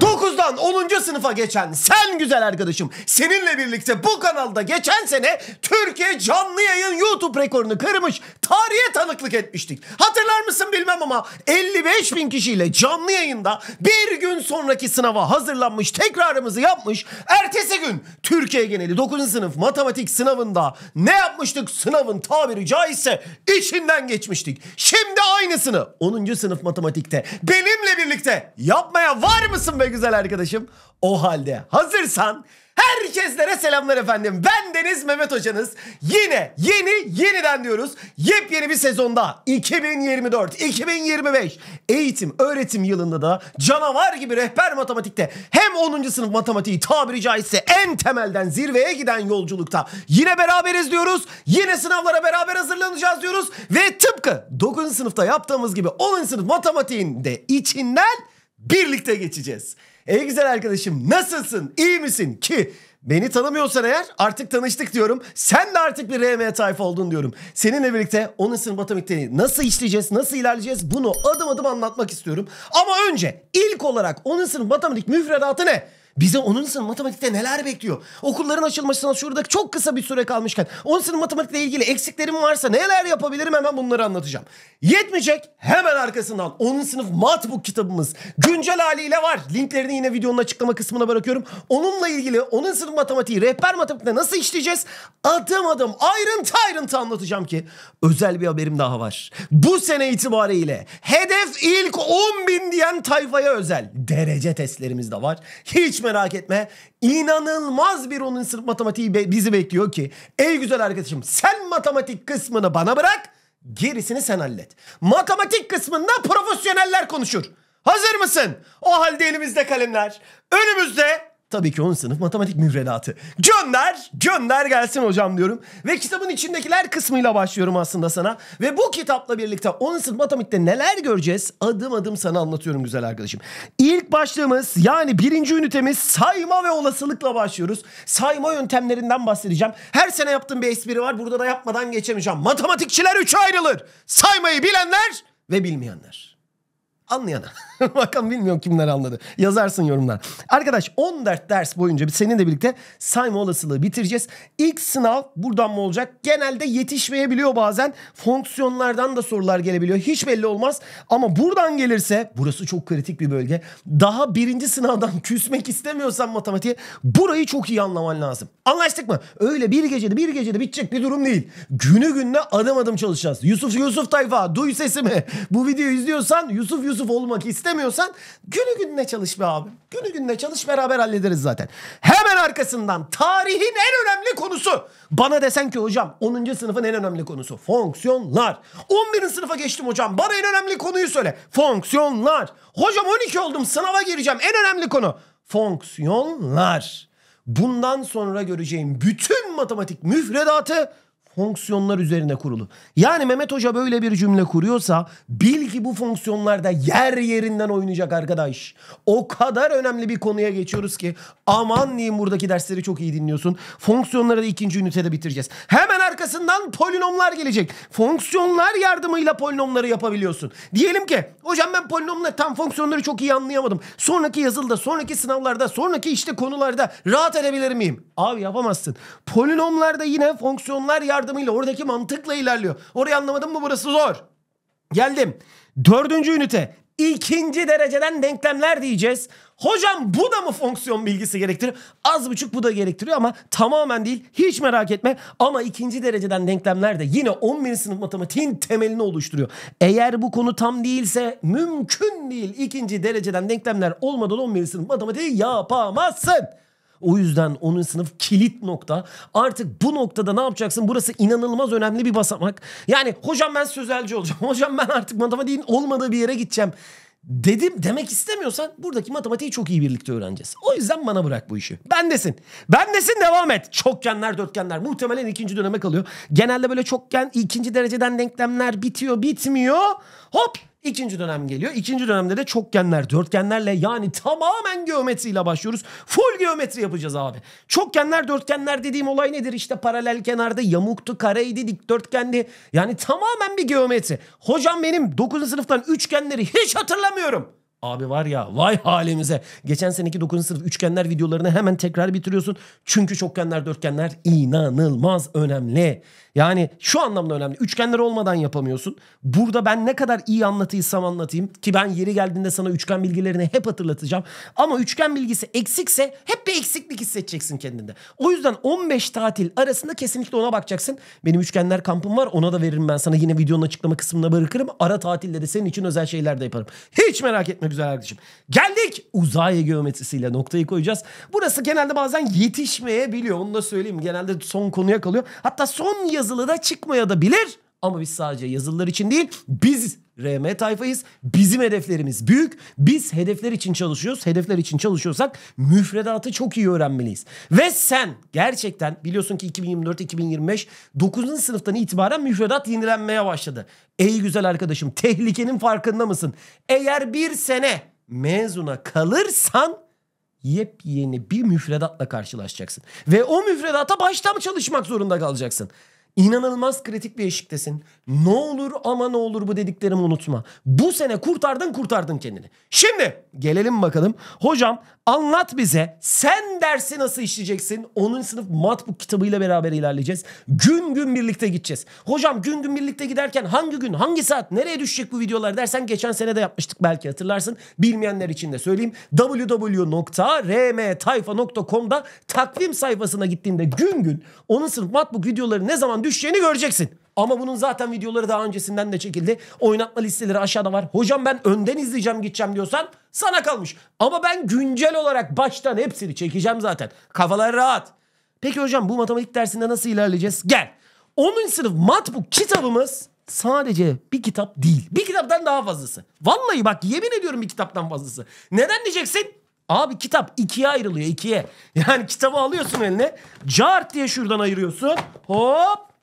D 9'dan 10. sınıfa geçen sen güzel arkadaşım seninle birlikte bu kanalda geçen sene Türkiye canlı yayın YouTube rekorunu kırmış tarihe tanıklık etmiştik. Hatırlar mısın bilmem ama 55 bin kişiyle canlı yayında bir gün sonraki sınava hazırlanmış tekrarımızı yapmış. Ertesi gün Türkiye geneli 9. sınıf matematik sınavında ne yapmıştık? Sınavın tabiri caizse içinden geçmiştik. Şimdi aynısını 10. sınıf matematikte benimle birlikte yapmaya var mısın be güzel? güzel arkadaşım. O halde hazırsan herkeslere selamlar efendim. Ben Deniz Mehmet Hocanız. Yine yeni yeniden diyoruz. Yepyeni bir sezonda 2024-2025 eğitim öğretim yılında da canavar gibi rehber matematikte hem 10. sınıf matematiği tabiri caizse en temelden zirveye giden yolculukta yine beraberiz diyoruz. Yine sınavlara beraber hazırlanacağız diyoruz. Ve tıpkı 9. sınıfta yaptığımız gibi 10. sınıf matematiğinde içinden birlikte geçeceğiz. Ey güzel arkadaşım nasılsın? İyi misin? Ki Beni tanımıyorsan eğer artık tanıştık diyorum. Sen de artık bir RM tayfa oldun diyorum. Seninle birlikte 10. sınıf matematiklerini nasıl işleyeceğiz, nasıl ilerleyeceğiz bunu adım adım anlatmak istiyorum. Ama önce ilk olarak 10. sınıf matematik müfredatı ne? Bize 10. sınıf matematikte neler bekliyor? Okulların açılmasına şurada çok kısa bir süre kalmışken 10. sınıf matematikle ilgili eksiklerim varsa neler yapabilirim hemen bunları anlatacağım. Yetmeyecek hemen arkasından 10. sınıf matbook kitabımız güncel haliyle var. Linklerini yine videonun açıklama kısmına bırakıyorum. Onunla ilgili 10. sınıf matematiği rehber matematikte nasıl işleyeceğiz? Adım adım ayrıntı ayrıntı anlatacağım ki özel bir haberim daha var. Bu sene itibariyle hedef ilk 10 bin diyen tayfaya özel derece testlerimiz de var. Hiç merak etme. İnanılmaz bir onun sınıf matematiği be bizi bekliyor ki. Ey güzel arkadaşım sen matematik kısmını bana bırak. Gerisini sen hallet. Matematik kısmında profesyoneller konuşur. Hazır mısın? O halde elimizde kalemler. Önümüzde Tabii ki 10. sınıf matematik müfredatı. Gönder, gönder gelsin hocam diyorum. Ve kitabın içindekiler kısmıyla başlıyorum aslında sana. Ve bu kitapla birlikte 10. sınıf matematikte neler göreceğiz adım adım sana anlatıyorum güzel arkadaşım. İlk başlığımız yani birinci ünitemiz sayma ve olasılıkla başlıyoruz. Sayma yöntemlerinden bahsedeceğim. Her sene yaptığım bir espri var. Burada da yapmadan geçemeyeceğim. Matematikçiler üçe ayrılır. Saymayı bilenler ve bilmeyenler anlayana. Bakalım bilmiyorum kimler anladı. Yazarsın yorumlar. Arkadaş 14 ders boyunca seninle de birlikte sayma olasılığı bitireceğiz. İlk sınav buradan mı olacak? Genelde yetişmeyebiliyor bazen. Fonksiyonlardan da sorular gelebiliyor. Hiç belli olmaz. Ama buradan gelirse burası çok kritik bir bölge. Daha birinci sınavdan küsmek istemiyorsan matematiğe burayı çok iyi anlaman lazım. Anlaştık mı? Öyle bir gecede bir gecede bitecek bir durum değil. Günü gününe adım adım çalışacağız. Yusuf Yusuf tayfa duy sesimi. Bu videoyu izliyorsan Yusuf Yusuf Yusuf olmak istemiyorsan günü gününe çalış be abi. Günü gününe çalış beraber hallederiz zaten. Hemen arkasından tarihin en önemli konusu. Bana desen ki hocam 10. sınıfın en önemli konusu fonksiyonlar. 11. sınıfa geçtim hocam bana en önemli konuyu söyle. Fonksiyonlar. Hocam 12 oldum sınava gireceğim en önemli konu. Fonksiyonlar. Bundan sonra göreceğim bütün matematik müfredatı fonksiyonlar üzerine kurulu. Yani Mehmet Hoca böyle bir cümle kuruyorsa bil ki bu fonksiyonlarda yer yerinden oynayacak arkadaş. O kadar önemli bir konuya geçiyoruz ki aman diyeyim buradaki dersleri çok iyi dinliyorsun. Fonksiyonları da ikinci ünitede bitireceğiz. Hemen arkasından polinomlar gelecek. Fonksiyonlar yardımıyla polinomları yapabiliyorsun. Diyelim ki hocam ben polinomla tam fonksiyonları çok iyi anlayamadım. Sonraki yazılıda, sonraki sınavlarda, sonraki işte konularda rahat edebilir miyim? Abi yapamazsın. Polinomlar da yine fonksiyonlar yardımıyla oradaki mantıkla ilerliyor. Orayı anlamadın mı burası zor. Geldim. Dördüncü ünite İkinci dereceden denklemler diyeceğiz. Hocam bu da mı fonksiyon bilgisi gerektirir? Az buçuk bu da gerektiriyor ama tamamen değil. Hiç merak etme. Ama ikinci dereceden denklemler de yine 11. sınıf matematiğin temelini oluşturuyor. Eğer bu konu tam değilse mümkün değil. ikinci dereceden denklemler olmadan 11. sınıf matematiği yapamazsın. O yüzden 10. sınıf kilit nokta. Artık bu noktada ne yapacaksın? Burası inanılmaz önemli bir basamak. Yani hocam ben sözelci olacağım. Hocam ben artık matematiğin olmadığı bir yere gideceğim dedim demek istemiyorsan buradaki matematiği çok iyi birlikte öğreneceğiz. O yüzden bana bırak bu işi. Ben desin. Ben desin devam et. Çokgenler, dörtgenler muhtemelen ikinci döneme kalıyor. Genelde böyle çokgen ikinci dereceden denklemler bitiyor, bitmiyor. Hop İkinci dönem geliyor. İkinci dönemde de çokgenler, dörtgenlerle yani tamamen geometriyle başlıyoruz. Full geometri yapacağız abi. Çokgenler, dörtgenler dediğim olay nedir? İşte paralel kenarda yamuktu, kareydi, dikdörtgendi. Yani tamamen bir geometri. Hocam benim 9. sınıftan üçgenleri hiç hatırlamıyorum. Abi var ya vay halimize. Geçen seneki 9. sınıf üçgenler videolarını hemen tekrar bitiriyorsun. Çünkü çokgenler, dörtgenler inanılmaz önemli. Yani şu anlamda önemli. Üçgenler olmadan yapamıyorsun. Burada ben ne kadar iyi anlatıysam anlatayım ki ben yeri geldiğinde sana üçgen bilgilerini hep hatırlatacağım. Ama üçgen bilgisi eksikse hep bir eksiklik hissedeceksin kendinde. O yüzden 15 tatil arasında kesinlikle ona bakacaksın. Benim üçgenler kampım var ona da veririm ben sana. Yine videonun açıklama kısmına bırakırım. Ara tatilde de senin için özel şeyler de yaparım. Hiç merak etme güzel kardeşim. Geldik uzay geometrisiyle noktayı koyacağız. Burası genelde bazen yetişmeyebiliyor. Onu da söyleyeyim. Genelde son konuya kalıyor. Hatta son yaz yazılı da çıkmaya da bilir. Ama biz sadece yazılılar için değil, biz RM tayfayız. Bizim hedeflerimiz büyük. Biz hedefler için çalışıyoruz. Hedefler için çalışıyorsak müfredatı çok iyi öğrenmeliyiz. Ve sen gerçekten biliyorsun ki 2024-2025 9. sınıftan itibaren müfredat yenilenmeye başladı. Ey güzel arkadaşım tehlikenin farkında mısın? Eğer bir sene mezuna kalırsan yepyeni bir müfredatla karşılaşacaksın. Ve o müfredata baştan çalışmak zorunda kalacaksın. İnanılmaz kritik bir eşiktesin. Ne olur ama ne olur bu dediklerimi unutma. Bu sene kurtardın kurtardın kendini. Şimdi gelelim bakalım. Hocam anlat bize sen dersi nasıl işleyeceksin? 10. sınıf matbuk kitabıyla beraber ilerleyeceğiz. Gün gün birlikte gideceğiz. Hocam gün gün birlikte giderken hangi gün hangi saat nereye düşecek bu videolar dersen geçen sene de yapmıştık belki hatırlarsın. Bilmeyenler için de söyleyeyim. www.rmtayfa.com'da takvim sayfasına gittiğinde gün gün 10. sınıf matbuk videoları ne zaman zaman düşeceğini göreceksin. Ama bunun zaten videoları daha öncesinden de çekildi. Oynatma listeleri aşağıda var. Hocam ben önden izleyeceğim gideceğim diyorsan sana kalmış. Ama ben güncel olarak baştan hepsini çekeceğim zaten. Kafalar rahat. Peki hocam bu matematik dersinde nasıl ilerleyeceğiz? Gel. 10. sınıf mat bu kitabımız sadece bir kitap değil. Bir kitaptan daha fazlası. Vallahi bak yemin ediyorum bir kitaptan fazlası. Neden diyeceksin? Abi kitap ikiye ayrılıyor ikiye. Yani kitabı alıyorsun eline. Cart diye şuradan ayırıyorsun. Hop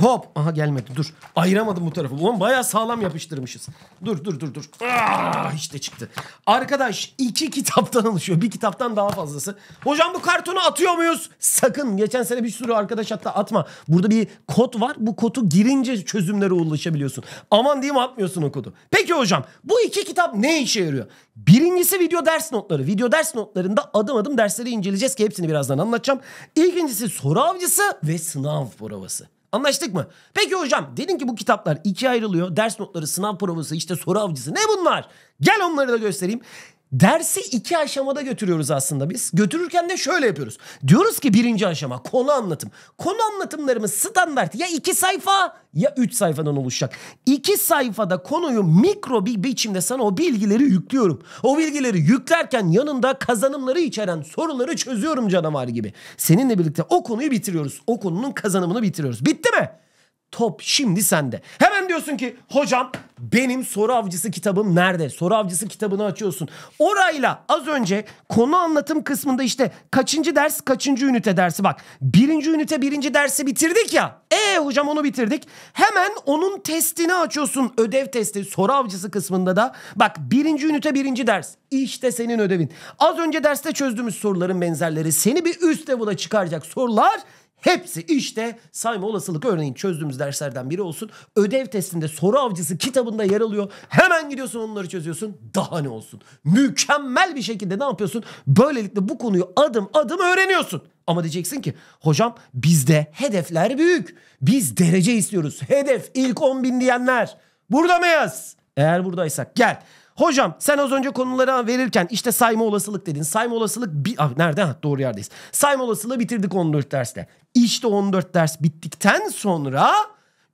Hop. Aha gelmedi dur. Ayıramadım bu tarafı. Ulan bayağı sağlam yapıştırmışız. Dur dur dur dur. Aa, ah, işte çıktı. Arkadaş iki kitaptan oluşuyor. Bir kitaptan daha fazlası. Hocam bu kartonu atıyor muyuz? Sakın. Geçen sene bir sürü arkadaş hatta atma. Burada bir kod var. Bu kodu girince çözümlere ulaşabiliyorsun. Aman diyeyim atmıyorsun o kodu. Peki hocam bu iki kitap ne işe yarıyor? Birincisi video ders notları. Video ders notlarında adım adım dersleri inceleyeceğiz ki hepsini birazdan anlatacağım. İkincisi soru avcısı ve sınav provası. Anlaştık mı? Peki hocam dedin ki bu kitaplar ikiye ayrılıyor. Ders notları, sınav provası, işte soru avcısı ne bunlar? Gel onları da göstereyim. Dersi iki aşamada götürüyoruz aslında biz. Götürürken de şöyle yapıyoruz. Diyoruz ki birinci aşama konu anlatım. Konu anlatımlarımız standart ya iki sayfa ya üç sayfadan oluşacak. İki sayfada konuyu mikro bir biçimde sana o bilgileri yüklüyorum. O bilgileri yüklerken yanında kazanımları içeren sorunları çözüyorum canavar gibi. Seninle birlikte o konuyu bitiriyoruz. O konunun kazanımını bitiriyoruz. Bitti mi? Top şimdi sende. Hemen diyorsun ki hocam benim soru avcısı kitabım nerede? Soru avcısı kitabını açıyorsun. Orayla az önce konu anlatım kısmında işte kaçıncı ders kaçıncı ünite dersi bak. Birinci ünite birinci dersi bitirdik ya. E hocam onu bitirdik. Hemen onun testini açıyorsun. Ödev testi soru avcısı kısmında da. Bak birinci ünite birinci ders. İşte senin ödevin. Az önce derste çözdüğümüz soruların benzerleri seni bir üst level'a çıkaracak sorular Hepsi işte sayma olasılık örneğin çözdüğümüz derslerden biri olsun. Ödev testinde soru avcısı kitabında yer alıyor. Hemen gidiyorsun onları çözüyorsun. Daha ne olsun. Mükemmel bir şekilde ne yapıyorsun? Böylelikle bu konuyu adım adım öğreniyorsun. Ama diyeceksin ki hocam bizde hedefler büyük. Biz derece istiyoruz. Hedef ilk 10 bin diyenler. Burada mı yaz? Eğer buradaysak gel. Hocam sen az önce konulara verirken işte sayma olasılık dedin. Sayma olasılık bi ah, nerede? Ha, doğru yerdeyiz. Sayma olasılığı bitirdik 14 derste. İşte 14 ders bittikten sonra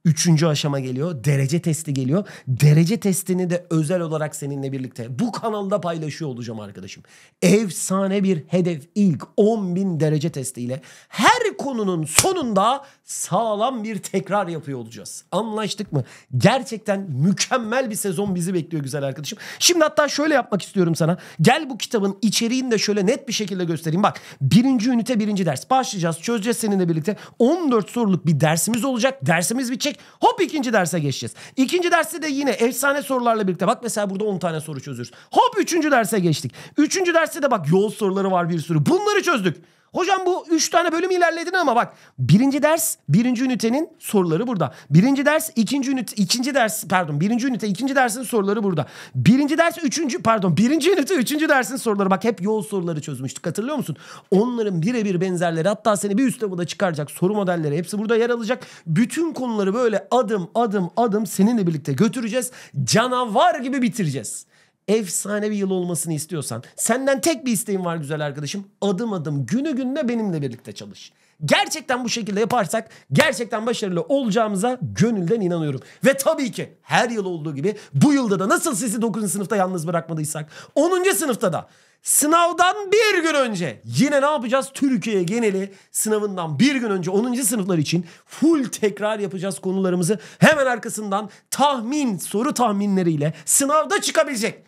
Üçüncü aşama geliyor. Derece testi geliyor. Derece testini de özel olarak seninle birlikte bu kanalda paylaşıyor olacağım arkadaşım. Efsane bir hedef ilk 10.000 derece testiyle her konunun sonunda sağlam bir tekrar yapıyor olacağız. Anlaştık mı? Gerçekten mükemmel bir sezon bizi bekliyor güzel arkadaşım. Şimdi hatta şöyle yapmak istiyorum sana. Gel bu kitabın içeriğini de şöyle net bir şekilde göstereyim. Bak birinci ünite birinci ders başlayacağız. Çözeceğiz seninle birlikte. 14 soruluk bir dersimiz olacak. Dersimiz bir çek gelecek. Hop ikinci derse geçeceğiz. İkinci derste de yine efsane sorularla birlikte. Bak mesela burada 10 tane soru çözüyoruz. Hop üçüncü derse geçtik. Üçüncü derste de bak yol soruları var bir sürü. Bunları çözdük. Hocam bu 3 tane bölüm ilerledin ama bak birinci ders birinci ünitenin soruları burada. Birinci ders ikinci ünite ikinci ders pardon birinci ünite ikinci dersin soruları burada. Birinci ders üçüncü pardon birinci ünite üçüncü dersin soruları bak hep yol soruları çözmüştük hatırlıyor musun? Onların birebir benzerleri hatta seni bir üst level'da çıkaracak soru modelleri hepsi burada yer alacak. Bütün konuları böyle adım adım adım seninle birlikte götüreceğiz. Canavar gibi bitireceğiz efsane bir yıl olmasını istiyorsan senden tek bir isteğim var güzel arkadaşım. Adım adım günü gününe benimle birlikte çalış. Gerçekten bu şekilde yaparsak gerçekten başarılı olacağımıza gönülden inanıyorum. Ve tabii ki her yıl olduğu gibi bu yılda da nasıl sizi 9. sınıfta yalnız bırakmadıysak 10. sınıfta da Sınavdan bir gün önce yine ne yapacağız? Türkiye geneli sınavından bir gün önce 10. sınıflar için full tekrar yapacağız konularımızı. Hemen arkasından tahmin soru tahminleriyle sınavda çıkabilecek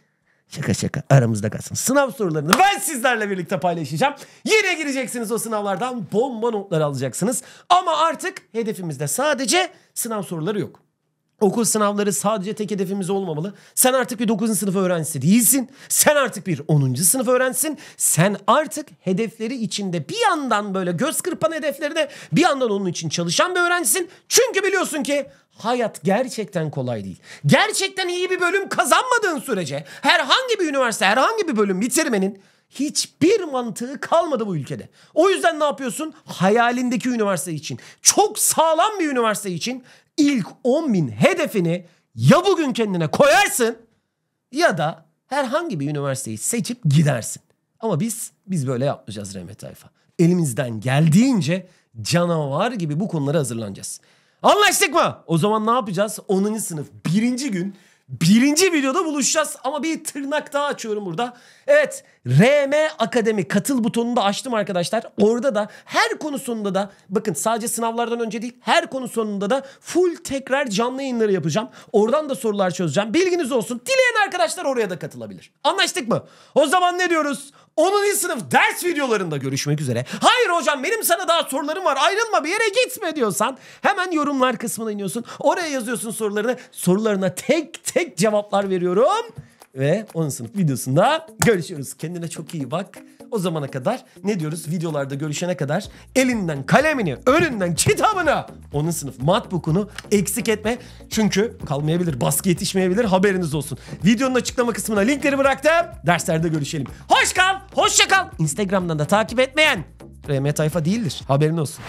Şaka şaka aramızda kalsın. Sınav sorularını ben sizlerle birlikte paylaşacağım. Yine gireceksiniz o sınavlardan bomba notlar alacaksınız. Ama artık hedefimizde sadece sınav soruları yok. Okul sınavları sadece tek hedefimiz olmamalı. Sen artık bir 9. sınıf öğrencisi değilsin. Sen artık bir 10. sınıf öğrencisin. Sen artık hedefleri içinde bir yandan böyle göz kırpan hedeflerine bir yandan onun için çalışan bir öğrencisin. Çünkü biliyorsun ki hayat gerçekten kolay değil. Gerçekten iyi bir bölüm kazanmadığın sürece herhangi bir üniversite, herhangi bir bölüm bitirmenin Hiçbir mantığı kalmadı bu ülkede. O yüzden ne yapıyorsun? Hayalindeki üniversite için, çok sağlam bir üniversite için ilk 10 bin hedefini ya bugün kendine koyarsın ya da herhangi bir üniversiteyi seçip gidersin. Ama biz biz böyle yapmayacağız Rehmet Tayfa. Elimizden geldiğince canavar gibi bu konulara hazırlanacağız. Anlaştık mı? O zaman ne yapacağız? 10. sınıf birinci gün Birinci videoda buluşacağız ama bir tırnak daha açıyorum burada. Evet RM Akademi katıl butonunu da açtım arkadaşlar. Orada da her konusunda da bakın sadece sınavlardan önce değil her konusunda da full tekrar canlı yayınları yapacağım. Oradan da sorular çözeceğim. Bilginiz olsun. Dileyen arkadaşlar oraya da katılabilir. Anlaştık mı? O zaman ne diyoruz? 10. sınıf ders videolarında görüşmek üzere. Hayır hocam benim sana daha sorularım var ayrılma bir yere gitme diyorsan hemen yorumlar kısmına iniyorsun. Oraya yazıyorsun sorularını. Sorularına tek tek cevaplar veriyorum. Ve 10. sınıf videosunda görüşüyoruz. Kendine çok iyi bak. O zamana kadar ne diyoruz? Videolarda görüşene kadar elinden kalemini, önünden kitabını, 10. sınıf matbukunu eksik etme. Çünkü kalmayabilir, baskı yetişmeyebilir haberiniz olsun. Videonun açıklama kısmına linkleri bıraktım. Derslerde görüşelim. Hoş kal, Hoşçakal. Instagram'dan da takip etmeyen RM Tayfa değildir. Haberin olsun.